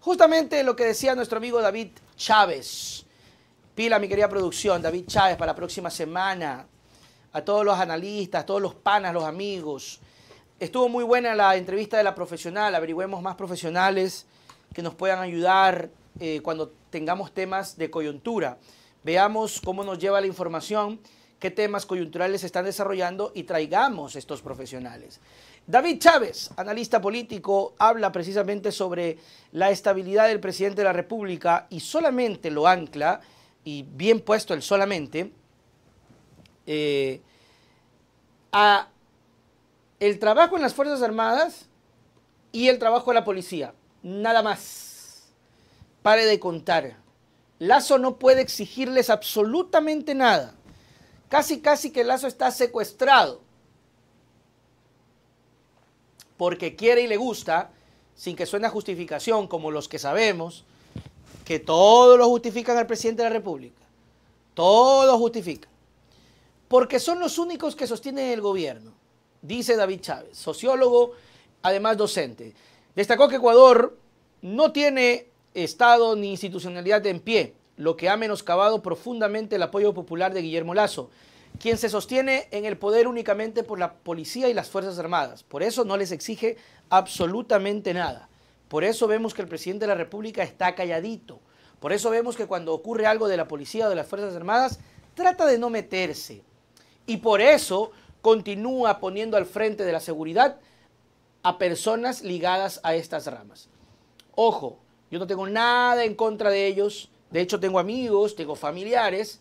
Justamente lo que decía nuestro amigo David Chávez. Pila, mi querida producción, David Chávez, para la próxima semana. A todos los analistas, todos los panas, los amigos. Estuvo muy buena la entrevista de la profesional. Averigüemos más profesionales que nos puedan ayudar eh, cuando tengamos temas de coyuntura. Veamos cómo nos lleva la información, qué temas coyunturales se están desarrollando y traigamos estos profesionales. David Chávez, analista político, habla precisamente sobre la estabilidad del presidente de la República y solamente lo ancla, y bien puesto el solamente, eh, a el trabajo en las Fuerzas Armadas y el trabajo de la policía. Nada más. Pare de contar. Lazo no puede exigirles absolutamente nada. Casi, casi que Lazo está secuestrado porque quiere y le gusta, sin que suene justificación, como los que sabemos, que todos lo justifican al presidente de la República. Todos justifican. Porque son los únicos que sostienen el gobierno, dice David Chávez, sociólogo, además docente. Destacó que Ecuador no tiene Estado ni institucionalidad en pie, lo que ha menoscabado profundamente el apoyo popular de Guillermo Lazo quien se sostiene en el poder únicamente por la policía y las Fuerzas Armadas. Por eso no les exige absolutamente nada. Por eso vemos que el presidente de la República está calladito. Por eso vemos que cuando ocurre algo de la policía o de las Fuerzas Armadas, trata de no meterse. Y por eso continúa poniendo al frente de la seguridad a personas ligadas a estas ramas. Ojo, yo no tengo nada en contra de ellos. De hecho, tengo amigos, tengo familiares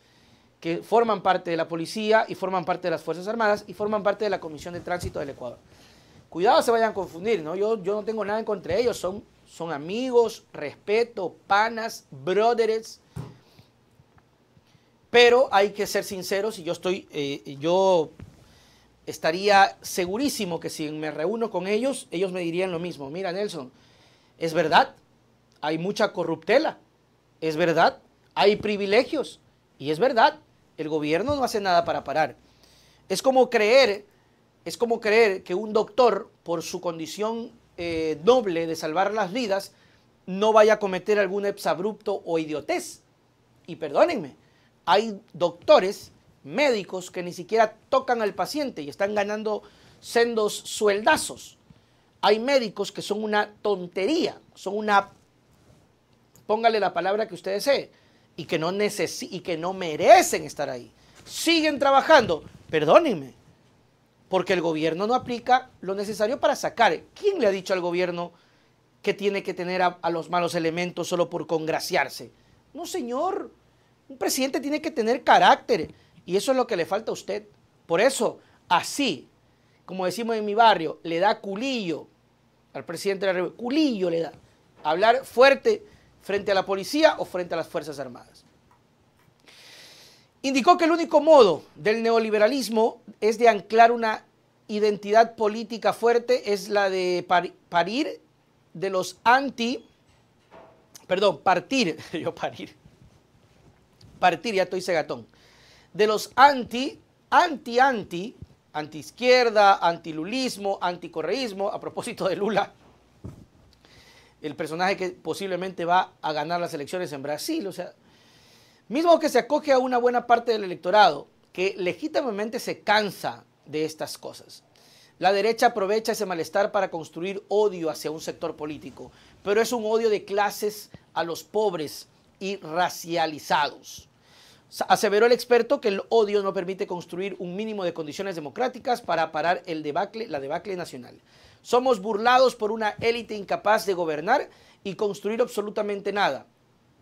que forman parte de la policía y forman parte de las Fuerzas Armadas y forman parte de la Comisión de Tránsito del Ecuador. Cuidado se vayan a confundir, ¿no? Yo, yo no tengo nada en contra de ellos, son, son amigos, respeto, panas, brothers. Pero hay que ser sinceros y yo estoy, eh, yo estaría segurísimo que si me reúno con ellos, ellos me dirían lo mismo. Mira, Nelson, es verdad, hay mucha corruptela, es verdad, hay privilegios y es verdad, el gobierno no hace nada para parar. Es como creer, es como creer que un doctor, por su condición doble eh, noble de salvar las vidas, no vaya a cometer algún exabrupto o idiotez. Y perdónenme, hay doctores, médicos, que ni siquiera tocan al paciente y están ganando sendos sueldazos. Hay médicos que son una tontería, son una, póngale la palabra que usted desee, y que no, y que no merecen estar ahí. Siguen trabajando, perdónenme, porque el gobierno no aplica lo necesario para sacar. ¿Quién le ha dicho al gobierno que tiene que tener a, los malos elementos solo por congraciarse? No, señor. Un presidente tiene que tener carácter y eso es lo que le falta a usted. Por eso, así, como decimos en mi barrio, le da culillo al presidente de la República. Culillo le da. Hablar fuerte frente a la policía o frente a las Fuerzas Armadas. Indicó que el único modo del neoliberalismo es de anclar una identidad política fuerte, es la de parir de los anti, perdón, partir, yo parir, partir, ya estoy segatón, de los anti, anti, anti, anti izquierda, anti lulismo, anticorreísmo, a propósito de Lula, el personaje que posiblemente va a ganar las elecciones en Brasil. O sea, mismo que se acoge a una buena parte del electorado que legítimamente se cansa de estas cosas. La derecha aprovecha ese malestar para construir odio hacia un sector político, pero es un odio de clases a los pobres y racializados. Aseveró el experto que el odio no permite construir un mínimo de condiciones democráticas para parar el debacle, la debacle nacional. Somos burlados por una élite incapaz de gobernar y construir absolutamente nada.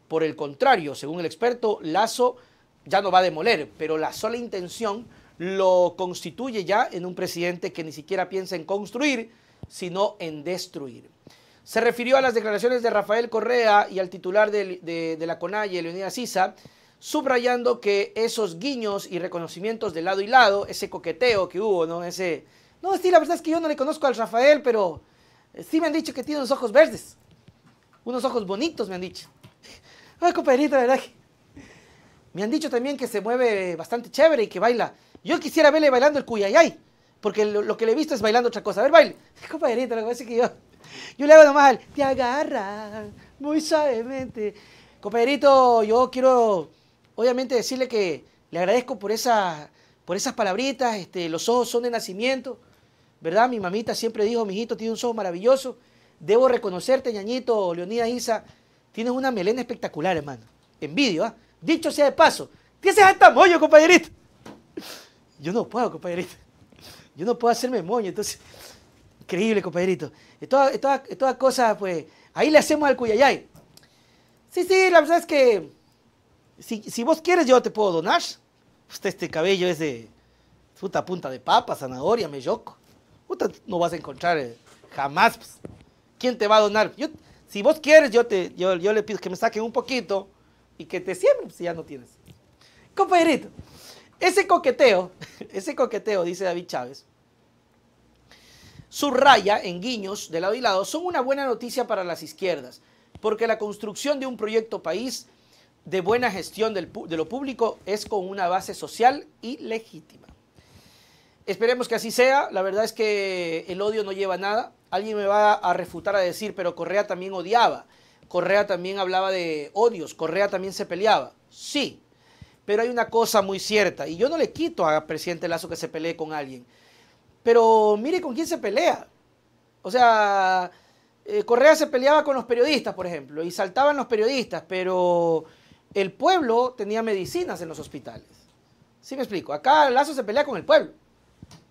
Por el contrario, según el experto, Lazo ya no va a demoler, pero la sola intención lo constituye ya en un presidente que ni siquiera piensa en construir, sino en destruir. Se refirió a las declaraciones de Rafael Correa y al titular de, la CONAIE, Leonidas Sisa, subrayando que esos guiños y reconocimientos de lado y lado, ese coqueteo que hubo, ¿no? ese, no, sí, la verdad es que yo no le conozco al Rafael, pero eh, sí me han dicho que tiene unos ojos verdes. Unos ojos bonitos, me han dicho. Ay, compañerito, la verdad. Me han dicho también que se mueve bastante chévere y que baila. Yo quisiera verle bailando el cuyayay, porque lo, que le he visto es bailando otra cosa. A ver, baile. Compañerito, lo que es que yo, yo le hago nomás al te agarra muy suavemente. Compañerito, yo quiero obviamente decirle que le agradezco por, esa, por esas palabritas. Este, los ojos son de nacimiento ¿verdad? Mi mamita siempre dijo, mijito, tiene un ojo maravilloso. Debo reconocerte, ñañito, Leonida Isa, tienes una melena espectacular, hermano. Envidio, ¿ah? Dicho sea de paso, tienes hasta moño, compañerito. Yo no puedo, compañerito. Yo no puedo hacerme moño, entonces, increíble, compañerito. todas toda, cosas, pues, ahí le hacemos al cuyayay. Sí, sí, la verdad es que si, vos quieres yo te puedo donar. Usted este cabello es de puta punta de papa, zanahoria, meyoco no vas a encontrar eh, jamás. Pues. ¿Quién te va a donar? si vos quieres, yo, te, yo, le pido que me saquen un poquito y que te siembren pues, si ya no tienes. Compañerito, ese coqueteo, ese coqueteo, dice David Chávez, su raya en guiños de lado y lado, son una buena noticia para las izquierdas, porque la construcción de un proyecto país de buena gestión de lo público es con una base social y legítima. Esperemos que así sea. La verdad es que el odio no lleva a nada. Alguien me va a refutar a decir, pero Correa también odiaba. Correa también hablaba de odios. Correa también se peleaba. Sí, pero hay una cosa muy cierta. Y yo no le quito a presidente Lazo que se pelee con alguien. Pero mire con quién se pelea. O sea, eh, Correa se peleaba con los periodistas, por ejemplo, y saltaban los periodistas, pero el pueblo tenía medicinas en los hospitales. ¿Sí me explico? Acá Lazo se pelea con el pueblo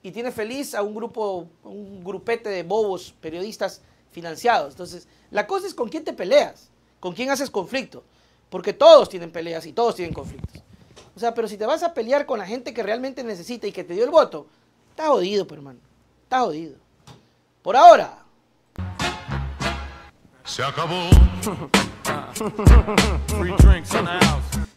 y tiene feliz a un grupo, un grupete de bobos periodistas financiados. Entonces, la cosa es con quién te peleas, con quién haces conflicto, porque todos tienen peleas y todos tienen conflictos. O sea, pero si te vas a pelear con la gente que realmente necesita y que te dio el voto, está jodido, pues, hermano. Está jodido. Por ahora. Se acabó. Free drinks in the house.